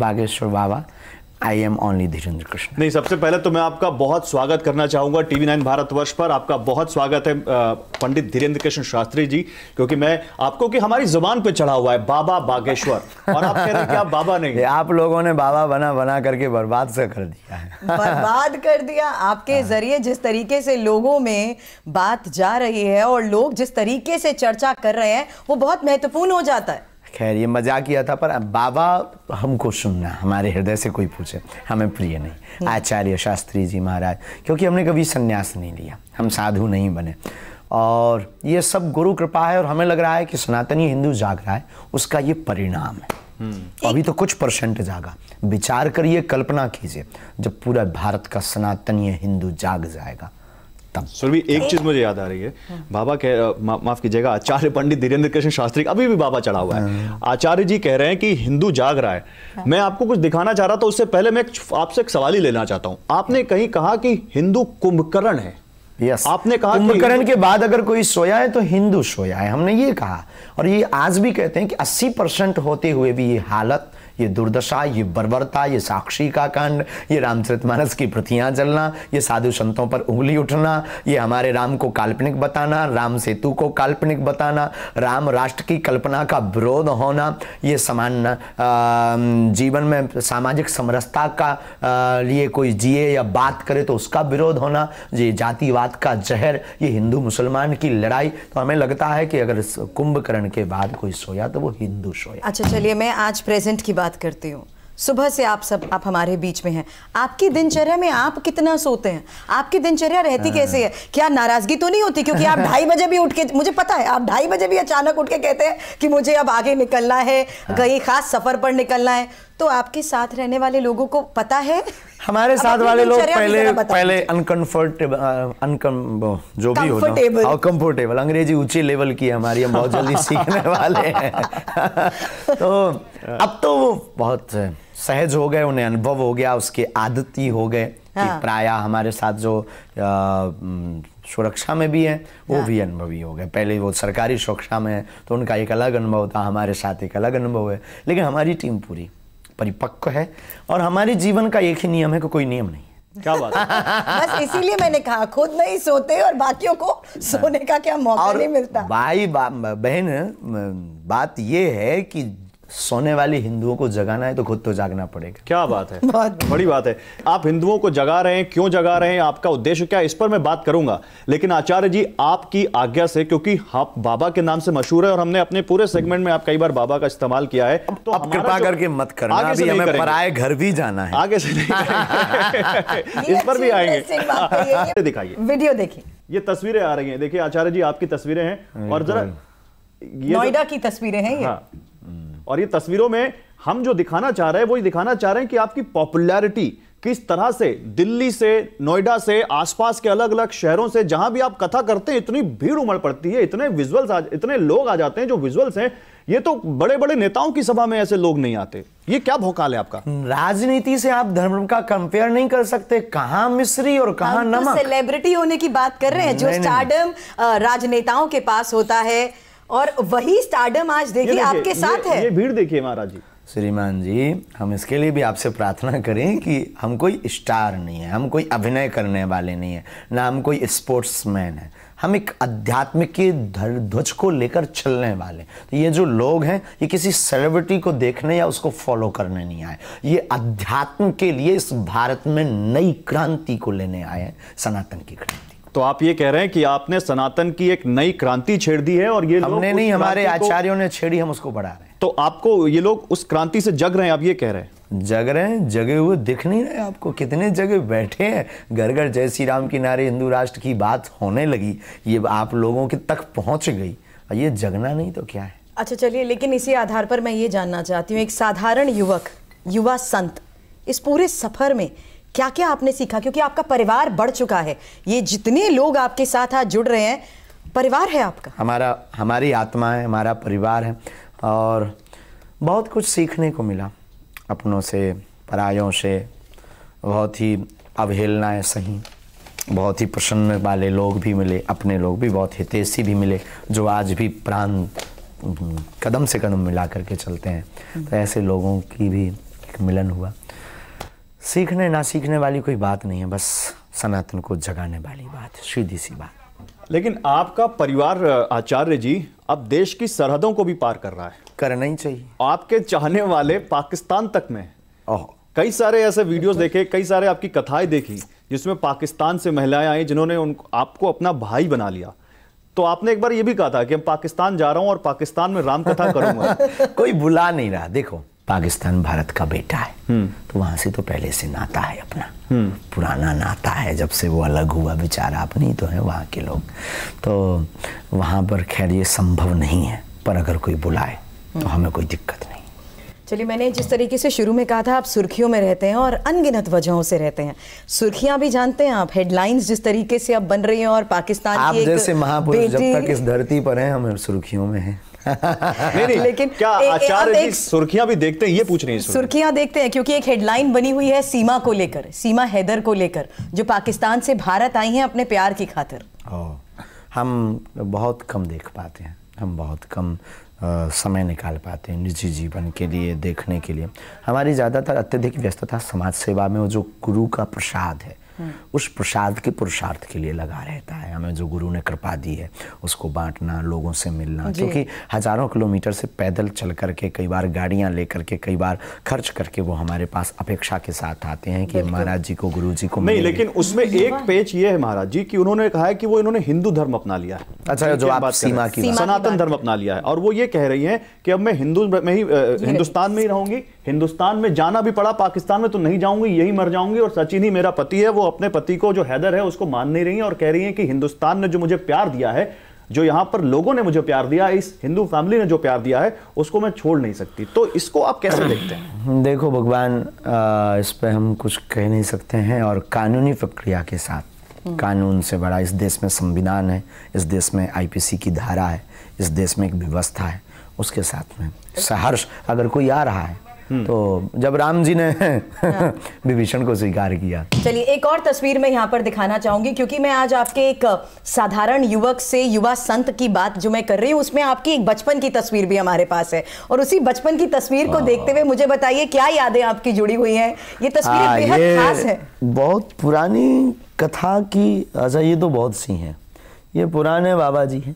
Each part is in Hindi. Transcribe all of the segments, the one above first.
Bageshwar Baba I am only Dhirendra Krishna नहीं सबसे पहले तो मैं आपका बहुत स्वागत करना चाहूंगा टीवी नाइन भारत वर्ष पर आपका बहुत स्वागत है पंडित धीरेन्द्र कृष्ण शास्त्री जी क्योंकि मैं आपको कि हमारी जुबान पे चढ़ा हुआ है बाबा बागेश्वर और आप कह रहे हैं कि आप बाबा नहीं आप लोगों ने बाबा बना बना करके बर्बाद से कर दिया है बर्बाद कर दिया आपके हाँ। जरिए जिस तरीके से लोगों में बात जा रही है और लोग जिस तरीके से चर्चा कर रहे हैं वो बहुत महत्वपूर्ण हो जाता है खैर ये मजाक किया था पर बाबा हमको सुनना हमारे हृदय से कोई पूछे हमें प्रिय नहीं हम्म। आचार्य शास्त्री जी महाराज क्योंकि हमने कभी संन्यास नहीं लिया हम साधु नहीं बने और ये सब गुरु कृपा है और हमें लग रहा है कि सनातनी हिंदू जाग रहा है उसका ये परिणाम है हम्म। अभी तो कुछ परसेंट जागा विचार करिए कल्पना कीजिए जब पूरा भारत का सनातनीय हिंदू जाग जाएगा खत्म सर भी एक चीज मुझे याद आ रही है हाँ। बाबा कह मा, माफ कीजिएगा आचार्य पंडित धीरेन्द्र कृष्ण शास्त्री अभी भी बाबा चढ़ा हुआ है हाँ। आचार्य जी कह रहे हैं कि हिंदू जाग रहा है हाँ। मैं आपको कुछ दिखाना चाह रहा था उससे पहले मैं आपसे एक सवाल ही लेना चाहता हूँ आपने कहीं कहा कि हिंदू कुंभकर्ण है Yes. आपने कहा कुंभकर्ण के बाद अगर कोई सोया है तो हिंदू सोया है हमने ये कहा और ये आज भी कहते हैं कि 80 परसेंट होते हुए भी ये हालत ये दुर्दशा ये बर्बरता ये साक्षी का कांड ये मानस की प्रतियां जलना ये साधु संतों पर उंगली उठना ये हमारे राम को काल्पनिक बताना राम सेतु को काल्पनिक बताना राम राष्ट्र की कल्पना का विरोध होना ये समान जीवन में सामाजिक समरसता का लिए कोई जिए या बात करे तो उसका विरोध होना ये जातिवाद का जहर ये हिंदू मुसलमान की लड़ाई तो हमें लगता है कि अगर कुंभकर्ण के बाद कोई सोया तो वो हिंदू सोया अच्छा चलिए मैं आज प्रेजेंट की बात बात करती हूँ सुबह से आप सब आप हमारे बीच में हैं आपकी दिनचर्या में आप कितना सोते हैं आपकी दिनचर्या रहती हाँ। कैसे है क्या नाराजगी तो नहीं होती क्योंकि आप ढाई बजे भी उठ के मुझे पता है आप ढाई बजे भी अचानक उठ के कहते हैं कि मुझे अब आगे निकलना है हाँ। कहीं खास सफर पर निकलना है तो आपके साथ रहने वाले लोगों को पता है हमारे साथ वाले लोग पहले पहले अनकंफर्टेबल अनकम जो भी हो कंफर्टेबल हाँ, अंग्रेजी ऊंचे लेवल की हमारी हम बहुत जल्दी सीखने वाले हैं तो अब तो वो बहुत सहज हो गए उन्हें अनुभव हो गया उसके आदती हो गए हाँ। प्राय हमारे साथ जो सुरक्षा में भी है वो हाँ। भी अनुभवी हो गए पहले वो सरकारी सुरक्षा में है तो उनका एक अलग अनुभव था हमारे साथ एक अलग अनुभव है लेकिन हमारी टीम पूरी परिपक्व है और हमारे जीवन का एक ही नियम है को कोई नियम नहीं क्या बात है बस इसीलिए मैंने कहा खुद नहीं सोते और बाकियों को सोने का क्या मौका नहीं मिलता भाई बहन बात ये है कि सोने वाली हिंदुओं को जगाना है तो खुद तो जागना पड़ेगा क्या बात है बात बड़ी बात है आप हिंदुओं को जगा रहे हैं क्यों जगा रहे हैं आपका उद्देश्य क्या इस पर मैं बात करूंगा लेकिन आचार्य जी आपकी आज्ञा से क्योंकि आप बाबा के नाम से मशहूर है और हमने अपने पूरे सेगमेंट में आप कई बार बाबा का इस्तेमाल किया है तो आप कृपा करके मत करना घर भी जाना है आगे से इस पर भी आएंगे दिखाइए वीडियो देखिए ये तस्वीरें आ रही हैं देखिए आचार्य जी आपकी तस्वीरें हैं और जरा तो- नोएडा की तस्वीरें हैं ये हाँ। और ये तस्वीरों में हम जो दिखाना चाह रहे हैं वो ये दिखाना चाह रहे हैं कि आपकी पॉपुलैरिटी किस तरह से दिल्ली से नोएडा से आसपास के अलग अलग शहरों से जहां भी आप कथा करते हैं इतनी भीड़ उमड़ पड़ती है इतने विजुअल्स इतने लोग आ जाते हैं जो विजुअल्स हैं ये तो बड़े बड़े नेताओं की सभा में ऐसे लोग नहीं आते ये क्या भोकाल है आपका राजनीति से आप धर्म का कंपेयर नहीं कर सकते कहाँ मिश्री और कहाँ तो नमक सेलिब्रिटी होने की बात कर रहे हैं जो स्टार्डम राजनेताओं के पास होता है और वही स्टार्डम आज देखिए आपके साथ ये, है ये भीड़ देखिए महाराज जी श्रीमान जी हम इसके लिए भी आपसे प्रार्थना करें कि हम कोई स्टार नहीं है हम कोई अभिनय करने वाले नहीं है ना हम कोई स्पोर्ट्समैन है हम एक अध्यात्मिक के ध्वज को लेकर चलने वाले तो ये जो लोग हैं ये किसी सेलिब्रिटी को देखने या उसको फॉलो करने नहीं आए ये अध्यात्म के लिए इस भारत में नई क्रांति को लेने आए हैं सनातन की क्रांति तो आप ये कह रहे हैं कि आपने सनातन की एक नई क्रांति छेड़ दी है और ये हमने नहीं हमारे आचार्यों ने छेड़ी हम उसको बढ़ा रहे हैं तो आपको ये लोग उस क्रांति से जग रहे हैं आप ये कह रहे हैं जग रहे हैं जगे हुए दिख नहीं रहे आपको कितने जगह बैठे हैं घर घर जय श्री राम की नारे हिंदू राष्ट्र की बात होने लगी ये आप लोगों के तक पहुंच गई ये जगना नहीं तो क्या है अच्छा चलिए लेकिन इसी आधार पर मैं ये जानना चाहती हूँ एक साधारण युवक युवा संत इस पूरे सफर में क्या क्या आपने सीखा क्योंकि आपका परिवार बढ़ चुका है ये जितने लोग आपके साथ आज जुड़ रहे हैं परिवार है आपका हमारा हमारी आत्मा है हमारा परिवार है और बहुत कुछ सीखने को मिला अपनों से परायों से बहुत ही अवहेलनाएँ सही बहुत ही प्रसन्न वाले लोग भी मिले अपने लोग भी बहुत हितेशी भी मिले जो आज भी प्राण कदम से कदम मिला करके चलते हैं तो ऐसे लोगों की भी एक मिलन हुआ सीखने ना सीखने वाली कोई बात नहीं है बस सनातन को जगाने वाली बात सीधी सी बात लेकिन आपका परिवार आचार्य जी अब देश की सरहदों को भी पार कर रहा है करना ही चाहिए आपके चाहने वाले पाकिस्तान तक में ओह कई सारे ऐसे वीडियोस तो- देखे कई सारे आपकी कथाएं देखी जिसमें पाकिस्तान से महिलाएं आई जिन्होंने उन आपको अपना भाई बना लिया तो आपने एक बार ये भी कहा था कि मैं पाकिस्तान जा रहा हूं और पाकिस्तान में राम कथा करूंगा कोई बुला नहीं रहा देखो पाकिस्तान भारत का बेटा है हम्म। तो वहां से तो पहले से नाता है अपना हम्म। पुराना नाता है जब से वो अलग हुआ बेचारा अपनी तो है वहाँ के लोग तो वहाँ पर खैर ये संभव नहीं है पर अगर कोई बुलाए तो हम्म। हमें कोई दिक्कत नहीं चलिए मैंने जिस तरीके से शुरू में कहा था आप सुर्खियों में रहते हैं और अनगिनत वजहों से रहते हैं सुर्खियां भी जानते हैं आप हेडलाइंस जिस तरीके से अब बन रही हैं और पाकिस्तान आप की जैसे महापुरुष जब तक इस धरती पर हैं हम सुर्खियों में हैं लेकिन क्या आचार्य सुर्खियां भी देखते हैं ये पूछ रही सुर्खियां देखते हैं क्योंकि एक हेडलाइन बनी हुई है सीमा को लेकर सीमा हैदर को लेकर जो पाकिस्तान से भारत आई हैं अपने प्यार की खातिर हम बहुत कम देख पाते हैं हम बहुत कम समय निकाल पाते हैं निजी जीवन के लिए देखने के लिए हमारी ज़्यादातर अत्यधिक व्यस्तता समाज सेवा में वो जो गुरु का प्रसाद है उस प्रसाद के पुरुषार्थ के लिए लगा रहता है हमें जो गुरु ने कृपा दी है उसको बांटना लोगों से मिलना क्योंकि हजारों किलोमीटर से पैदल चल करके कई बार गाड़ियां लेकर के कई बार खर्च करके वो हमारे पास अपेक्षा के साथ आते हैं कि महाराज जी को गुरु जी को नहीं लेकिन उसमें एक हाँ। पेच ये है महाराज जी की उन्होंने कहा है कि वो इन्होंने हिंदू धर्म अपना लिया है अच्छा जो आप सीमा की सनातन धर्म अपना लिया है और वो ये कह रही है कि अब मैं हिंदू में ही हिंदुस्तान में ही रहूंगी हिंदुस्तान में जाना भी पड़ा पाकिस्तान में तो नहीं जाऊंगी यही मर जाऊंगी और सचिन ही मेरा पति है वो अपने पति को जो हैदर है उसको मान नहीं रही है और कह रही है कि हिंदुस्तान ने जो मुझे प्यार दिया है जो यहाँ पर लोगों ने मुझे प्यार दिया इस हिंदू फैमिली ने जो प्यार दिया है उसको मैं छोड़ नहीं सकती तो इसको आप कैसे देखते हैं देखो भगवान इस पर हम कुछ कह नहीं सकते हैं और कानूनी प्रक्रिया के साथ कानून से बड़ा इस देश में संविधान है इस देश में आईपीसी की धारा है इस देश में एक व्यवस्था है उसके साथ में सहर्ष अगर कोई आ रहा है हम्म। तो जब राम जी ने हाँ। विभीषण को स्वीकार किया चलिए एक और तस्वीर में यहाँ पर दिखाना चाहूंगी क्योंकि मैं आज आपके एक साधारण युवक से युवा संत की बात जो मैं कर रही हूँ उसमें आपकी एक बचपन की तस्वीर भी हमारे पास है और उसी बचपन की तस्वीर को हाँ। देखते हुए मुझे बताइए क्या यादें आपकी जुड़ी हुई हैं ये तस्वीर हाँ, बेहद खास है बहुत पुरानी कथा की अच्छा ये तो बहुत सी हैं ये पुराने बाबा जी हैं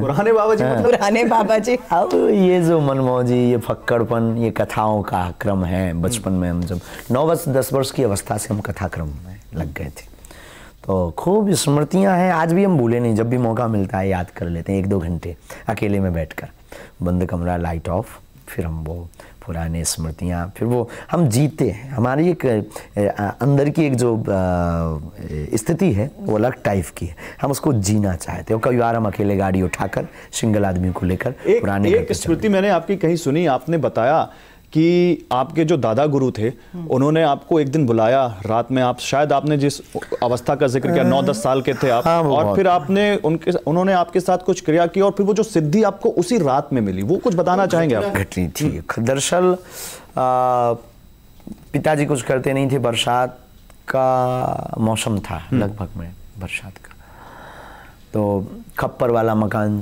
पुराने बाबा जी मतलब हाँ। पुराने बाबा जी अब ये जो मनमोह जी ये फक्कड़पन ये कथाओं का क्रम है बचपन में हम जब नौ वर्ष दस वर्ष की अवस्था से हम कथा क्रम में लग गए थे तो खूब स्मृतियां हैं आज भी हम भूले नहीं जब भी मौका मिलता है याद कर लेते हैं एक दो घंटे अकेले में बैठकर बंद कमरा लाइट ऑफ फिर हम वो पुराने स्मृतियाँ फिर वो हम जीते हैं हमारी एक अंदर की एक जो स्थिति है वो अलग टाइप की है हम उसको जीना चाहते हो कई बार हम अकेले गाड़ी उठाकर सिंगल आदमी को लेकर पुराने एक स्मृति मैंने आपकी कहीं सुनी आपने बताया कि आपके जो दादा गुरु थे उन्होंने आपको एक दिन बुलाया रात में आप शायद आपने जिस अवस्था का जिक्र किया नौ दस साल के थे आप हाँ, और फिर आपने उनके उन्होंने आपके साथ कुछ क्रिया की और फिर वो जो सिद्धि आपको उसी रात में मिली वो कुछ बताना चाहेंगे आप घटनी थी दरअसल पिताजी कुछ करते नहीं थे बरसात का मौसम था हम्म। लगभग में बरसात का तो खप्पर वाला मकान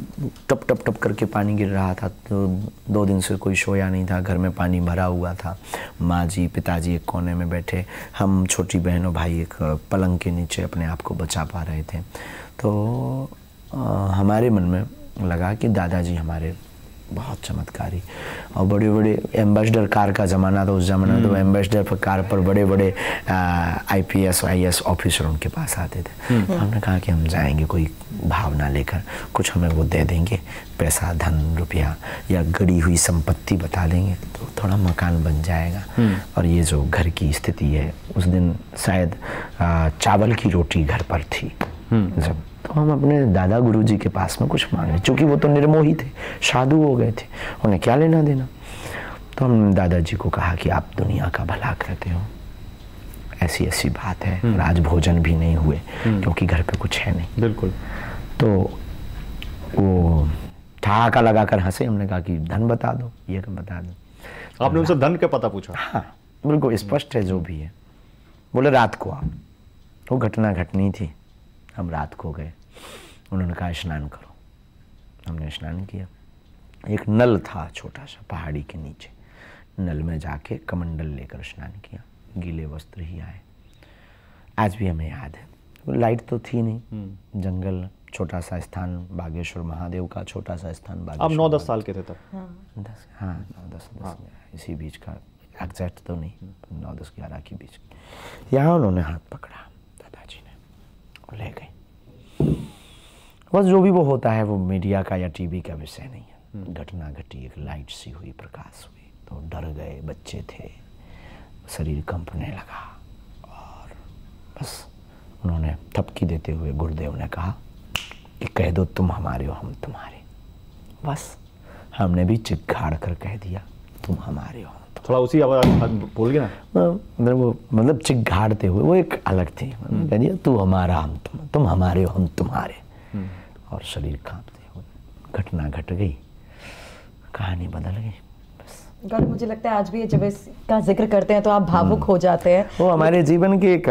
टप टप टप करके पानी गिर रहा था तो दो दिन से कोई सोया नहीं था घर में पानी भरा हुआ था माँ जी पिताजी एक कोने में बैठे हम छोटी बहनों भाई एक पलंग के नीचे अपने आप को बचा पा रहे थे तो आ, हमारे मन में लगा कि दादाजी हमारे बहुत चमत्कारी और बड़े बड़े एम्बेसडर कार का ज़माना था उस ज़माने में तो एम्बेसडर हम्म। पर कार पर बड़े बड़े I P S I S officer उनके पास आते थे हम्म। हमने कहा कि हम जाएंगे कोई भावना लेकर कुछ हमें वो दे देंगे पैसा धन रुपया या गड़ी हुई संपत्ति बता देंगे तो थोड़ा मकान बन जाएगा हम्म। और ये जो घर की स्थिति है उस दिन शायद चावल की रोटी घर पर थी जब तो हम अपने दादा गुरु जी के पास में कुछ मांगे चूंकि वो तो निर्मोही थे साधु हो गए थे उन्हें क्या लेना देना तो हम दादाजी को कहा कि आप दुनिया का भला करते हो ऐसी ऐसी बात है आज हम्म। भोजन भी नहीं हुए हम्म। क्योंकि घर पे कुछ है नहीं बिल्कुल तो वो ठहाका लगा कर हंसे हमने कहा कि धन बता दो ये तो बता दो आपने उनसे धन का पता पूछा हाँ बिल्कुल स्पष्ट है जो भी है बोले रात को आप वो घटना घटनी थी हम रात को गए उन्होंने कहा स्नान करो हमने स्नान किया एक नल था छोटा सा पहाड़ी के नीचे नल में जाके कमंडल लेकर स्नान किया गीले वस्त्र ही आए आज भी हमें याद है लाइट तो थी नहीं हम्म। जंगल छोटा सा स्थान बागेश्वर महादेव का छोटा सा स्थान अब नौ दस साल के थे तब हाँ दस हाँ नौ दस दस हाँ। इसी बीच का एग्जैक्ट तो नहीं हम्म। नौ दस ग्यारह के बीच यहाँ उन्होंने हाथ पकड़ा बस जो भी वो होता है वो मीडिया का या टीवी का विषय नहीं है हम्म। घटना घटी एक लाइट सी हुई प्रकाश हुई तो डर गए बच्चे थे शरीर कंपने लगा और बस उन्होंने थपकी देते हुए गुरुदेव ने कहा कि कह दो तुम हमारे हो हम तुम्हारे बस हमने भी चिगाड़ कर कह दिया तुम हमारे हो थोड़ा उसी आवाज बोलिए ना हाँ, मतलब वो मतलब चिगाड़ते हुए वो एक अलग थी हम्म। कह दिया तू हमारा हम तुम तुम हमारे हो हम तुम्हारे हम्म। और शरीर कांपते हुए घटना घट गट गई कहानी बदल गई गॉड मुझे लगता है आज भी जब इसका जिक्र करते हैं तो आप भावुक हम्म। हो जाते हैं वो हमारे जीवन के एक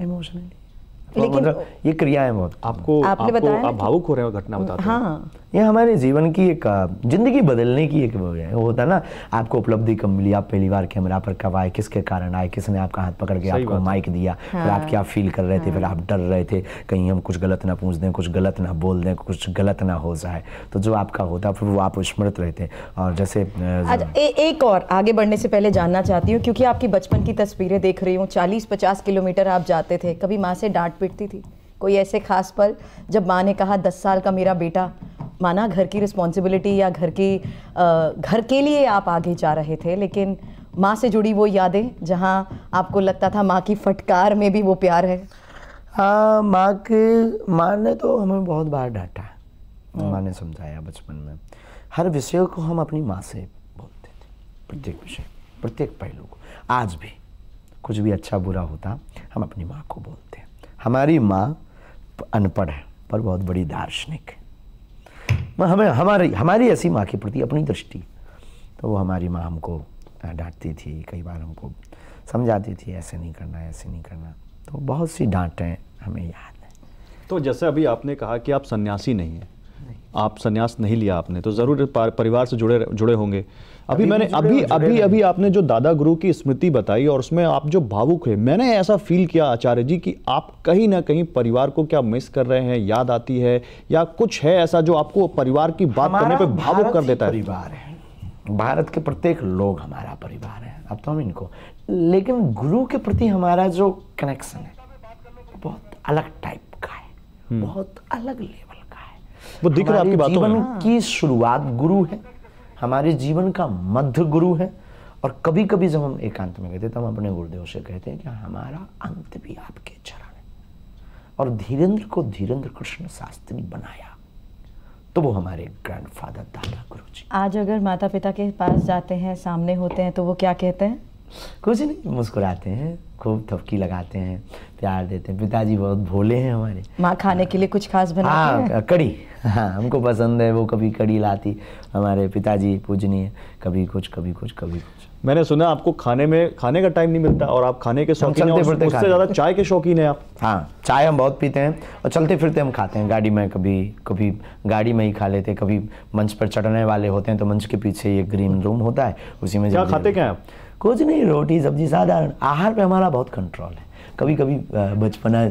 इमोशनली लेकिन मतलब ये क्रियाएं बहुत आपको आपने बताया आप भावुक हो रहे हो घटना हम्म, बताते हाँ ये हमारे जीवन की एक ज़िंदगी बदलने की एक वो होता है ना आपको उपलब्धि कब मिली आप पहली बार कैमरा पर कब आए किसके कारण आए किसने आपका हाथ पकड़ के आपको माइक दिया हाँ। फिर आप हाँ। क्या फील कर रहे थे फिर हाँ। आप डर रहे थे कहीं हम कुछ गलत ना पूछ दें कुछ गलत ना बोल दें कुछ गलत ना हो जाए तो जो आपका होता फिर वो आप स्मृत रहते हैं और जैसे अच्छा, एक और आगे बढ़ने से पहले जानना चाहती हूँ क्योंकि आपकी बचपन की तस्वीरें देख रही हूँ चालीस पचास किलोमीटर आप जाते थे कभी माँ से डांट पिटती थी कोई ऐसे खास पल जब माँ ने कहा दस साल का मेरा बेटा माना घर की रिस्पॉन्सिबिलिटी या घर की घर के लिए आप आगे जा रहे थे लेकिन माँ से जुड़ी वो यादें जहाँ आपको लगता था माँ की फटकार में भी वो प्यार है हाँ माँ के माँ ने तो हमें बहुत बार डांटा हाँ। माँ ने समझाया बचपन में हर विषय को हम अपनी माँ से बोलते थे प्रत्येक विषय प्रत्येक पहलू को आज भी कुछ भी अच्छा बुरा होता हम अपनी माँ को बोलते हैं हमारी माँ अनपढ़ है पर बहुत बड़ी दार्शनिक है हमें हमारी हमारी ऐसी माँ के प्रति अपनी दृष्टि तो वो हमारी माँ हमको डांटती थी कई बार हमको समझाती थी ऐसे नहीं करना ऐसे नहीं करना तो बहुत सी डांटें हमें याद हैं तो जैसे अभी आपने कहा कि आप सन्यासी नहीं हैं आप संन्यास नहीं लिया आपने तो ज़रूर परिवार से जुड़े जुड़े होंगे अभी, अभी मैंने अभी अभी अभी आपने जो दादा गुरु की स्मृति बताई और उसमें आप जो भावुक है मैंने ऐसा फील किया आचार्य जी कि आप कहीं ना कहीं परिवार को क्या मिस कर रहे हैं याद आती है या कुछ है ऐसा जो आपको परिवार की बात करने पर भावुक कर देता है परिवार है भारत के प्रत्येक लोग हमारा परिवार है अब तो हम इनको लेकिन गुरु के प्रति हमारा जो कनेक्शन है बहुत अलग टाइप का है हम्म। बहुत अलग लेवल वो दिख रहा है जीवन की शुरुआत गुरु है हमारे जीवन का मध्य गुरु है और कभी कभी जब हम एकांत में कहते थे तब हम अपने गुरुदेव से कहते हैं कि हमारा अंत भी आपके चरण है और धीरेन्द्र को धीरेन्द्र कृष्ण शास्त्री बनाया तो वो हमारे ग्रैंडफादर दादा गुरु जी आज अगर माता पिता के पास जाते हैं सामने होते हैं तो वो क्या कहते हैं कुछ नहीं मुस्कुराते हैं खूब थपकी लगाते हैं प्यार देते हैं पिताजी बहुत भोले हैं हमारे माँ खाने के लिए कुछ खास बनाती हाँ है? कड़ी हाँ हमको पसंद है वो कभी कड़ी लाती हमारे पिताजी पूजनीय कभी कुछ कभी कुछ कभी कुछ मैंने सुना आपको खाने में खाने का टाइम नहीं मिलता और आप खाने के शौकीन हैं उससे ज़्यादा चाय के शौकीन हैं आप हाँ चाय हम बहुत पीते हैं और चलते फिरते हम खाते हैं गाड़ी में कभी कभी गाड़ी में ही खा लेते हैं कभी मंच पर चढ़ने वाले होते हैं तो मंच के पीछे ये ग्रीन रूम होता है उसी में क्या खाते क्या आप कुछ नहीं रोटी सब्जी साधारण आहार पे हमारा बहुत कंट्रोल है कभी कभी बचपना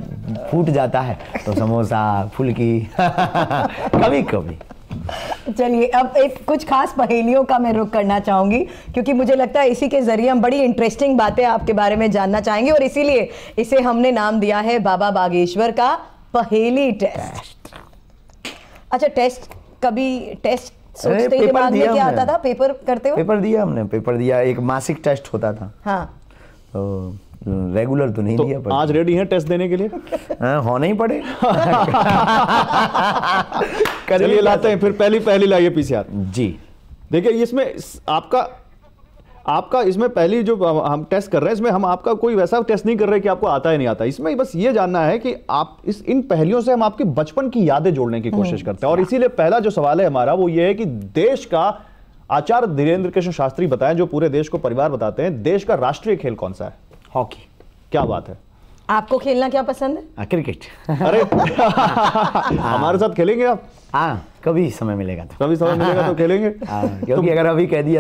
फूट जाता है तो समोसा फुल्की कभी कभी चलिए अब एक कुछ खास पहेलियों का मैं रुख करना चाहूंगी क्योंकि मुझे लगता है इसी के जरिए हम बड़ी इंटरेस्टिंग बातें आपके बारे में जानना चाहेंगे और इसीलिए इसे हमने नाम दिया है बाबा बागेश्वर का पहेली टेस्ट अच्छा टेस्ट कभी टेस्ट दिया क्या आता था पेपर करते पेपर दिया हमने पेपर दिया एक मासिक टेस्ट होता था हाँ तो रेगुलर तो नहीं तो दिया आज रेडी हैं टेस्ट देने के लिए हाँ, होना ही पड़े चलिए लाते हैं फिर पहली पहली लाइए पीछे जी देखिए इसमें आपका आपका इसमें पहली जो हम टेस्ट कर रहे हैं इसमें हम आपका कोई वैसा टेस्ट नहीं कर रहे कि आपको आता है नहीं आता इसमें बस ये जानना है कि आप इस इन पहलियों से हम आपके बचपन की यादें जोड़ने की कोशिश हम्म। करते हैं और इसीलिए पहला जो सवाल है हमारा वो ये है कि देश का आचार्य धीरेन्द्र कृष्ण शास्त्री बताएं जो पूरे देश को परिवार बताते हैं देश का राष्ट्रीय खेल कौन सा है हॉकी क्या बात है आपको खेलना क्या पसंद है हाँ, क्रिकेट अरे हाँ। हमारे साथ खेलेंगे आप हाँ कभी समय मिलेगा तो कभी समय मिलेगा तो हाँ। खेलेंगे क्योंकि अगर अभी कह दिया